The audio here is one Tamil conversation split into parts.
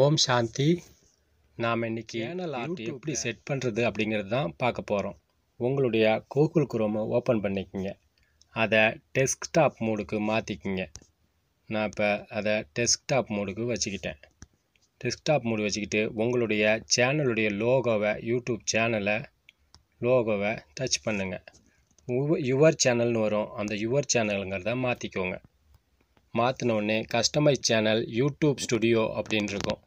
ஓம் சாந்தி நாம் இன்றைக்கி சேனல் ஆர்ட் எப்படி செட் பண்ணுறது அப்படிங்கிறது தான் பார்க்க போகிறோம் உங்களுடைய கூகுள் குரோமை ஓப்பன் பண்ணிக்கிங்க அதை டெஸ்க்டாப் மோடுக்கு மாற்றிக்கிங்க நான் இப்போ அதை டெஸ்க்டாப் மோடுக்கு வச்சுக்கிட்டேன் டெஸ்க்டாப் மோடு வச்சுக்கிட்டு உங்களுடைய சேனலுடைய லோகோவை யூடியூப் சேனலை லோகோவை டச் பண்ணுங்கள் யுவர் சேனல்னு வரும் அந்த யுவர் சேனலுங்கிறத மாற்றிக்கோங்க மாற்றினோடனே கஸ்டமைஸ் சேனல் யூடியூப் ஸ்டுடியோ அப்படின்னு இருக்கும்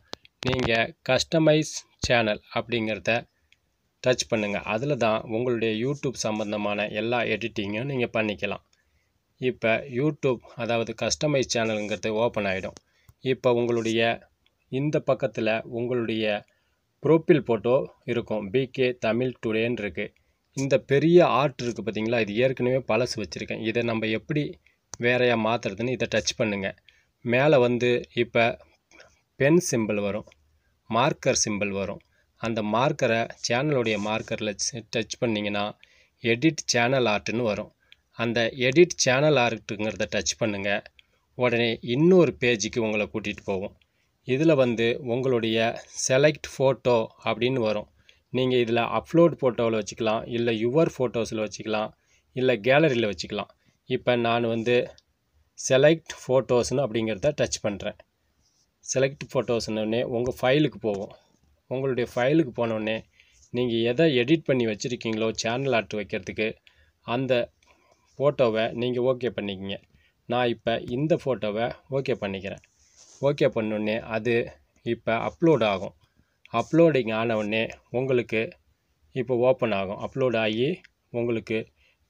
நீங்கள் கஸ்டமைஸ் சேனல் அப்படிங்கிறத டச் பண்ணுங்கள் அதில் தான் உங்களுடைய யூடியூப் சம்மந்தமான எல்லா எடிட்டிங்கும் நீங்கள் பண்ணிக்கலாம் இப்போ யூடியூப் அதாவது கஸ்டமைஸ் சேனலுங்கிறது ஓப்பன் ஆகிடும் இப்போ உங்களுடைய இந்த பக்கத்தில் உங்களுடைய ப்ரோஃபில் ஃபோட்டோ இருக்கும் பிகே தமிழ் டுடேன்னு இருக்குது இந்த பெரிய ஆர்ட் இருக்குது பார்த்திங்களா இது ஏற்கனவே பழசு வச்சுருக்கேன் இதை நம்ம எப்படி வேறையாக மாற்றுறதுன்னு இதை டச் பண்ணுங்கள் மேலே வந்து இப்போ பென் சிம்பிள் வரும் மார்க்கர் சிம்பிள் வரும் அந்த மார்க்கரை சேனலுடைய மார்க்கரில் டச் பண்ணிங்கன்னா எடிட் சேனல் ஆர்ட்டுன்னு வரும் அந்த எடிட் சேனல் ஆர்ட்டுங்கிறத டச் பண்ணுங்கள் உடனே இன்னொரு பேஜுக்கு உங்களை கூட்டிகிட்டு போவோம் இதில் வந்து உங்களுடைய செலக்ட் ஃபோட்டோ அப்படின்னு வரும் நீங்கள் இதில் அப்லோட் ஃபோட்டோவில் வச்சுக்கலாம் இல்லை யுவர் ஃபோட்டோஸில் வச்சுக்கலாம் இல்லை கேலரியில் வச்சுக்கலாம் இப்போ நான் வந்து செலக்ட் ஃபோட்டோஸ்னு அப்படிங்கிறத டச் பண்ணுறேன் செலக்ட் ஃபோட்டோஸ்னோடனே உங்கள் ஃபைலுக்கு போவோம் உங்களுடைய ஃபைலுக்கு போனோடனே நீங்கள் எதை எடிட் பண்ணி வச்சுருக்கீங்களோ சேனல் ஆர்ட் வைக்கிறதுக்கு அந்த ஃபோட்டோவை நீங்கள் ஓகே பண்ணிக்கிங்க நான் இப்போ இந்த ஃபோட்டோவை ஓகே பண்ணிக்கிறேன் ஓகே பண்ணோடனே அது இப்போ அப்லோட் ஆகும் அப்லோடிங் ஆனவுடனே உங்களுக்கு இப்போ ஓப்பன் ஆகும் அப்லோட் ஆகி உங்களுக்கு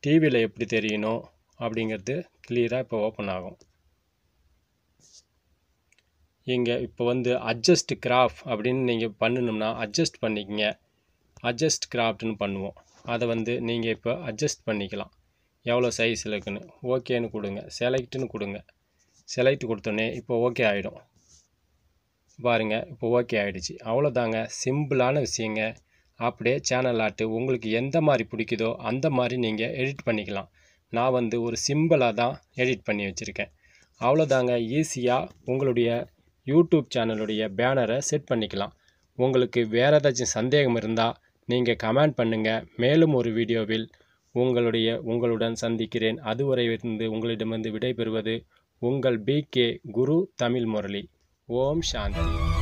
டிவியில் எப்படி தெரியணும் அப்படிங்கிறது கிளியராக இப்போ ஓப்பன் ஆகும் இங்கே இப்போ வந்து அட்ஜஸ்ட் கிராஃப் அப்படின்னு நீங்கள் பண்ணணும்னா அட்ஜஸ்ட் பண்ணிக்கங்க அட்ஜஸ்ட் கிராஃப்ட்னு பண்ணுவோம் அதை வந்து நீங்கள் இப்போ அட்ஜஸ்ட் பண்ணிக்கலாம் எவ்வளோ சைஸில் இருக்குன்னு ஓகேன்னு கொடுங்க செலக்ட்னு கொடுங்க செலக்ட் கொடுத்தோன்னே இப்போ ஓகே ஆகிடும் பாருங்கள் இப்போ ஓகே ஆகிடுச்சு அவ்வளோதாங்க சிம்பிளான விஷயங்க அப்படியே சேனல் ஆட்டு உங்களுக்கு எந்த மாதிரி பிடிக்குதோ அந்த மாதிரி நீங்கள் எடிட் பண்ணிக்கலாம் நான் வந்து ஒரு சிம்பிளாக தான் எடிட் பண்ணி வச்சுருக்கேன் அவ்வளோதாங்க ஈஸியாக உங்களுடைய யூடியூப் சேனலுடைய பேனரை செட் பண்ணிக்கலாம் உங்களுக்கு வேறு ஏதாச்சும் சந்தேகம் இருந்தால் நீங்கள் கமெண்ட் பண்ணுங்கள் மேலும் ஒரு வீடியோவில் உங்களுடைய உங்களுடன் சந்திக்கிறேன் அதுவரை இருந்து உங்களிடமிருந்து விடைபெறுவது உங்கள் பிகே குரு தமிழ் முரளி ஓம் சாந்தி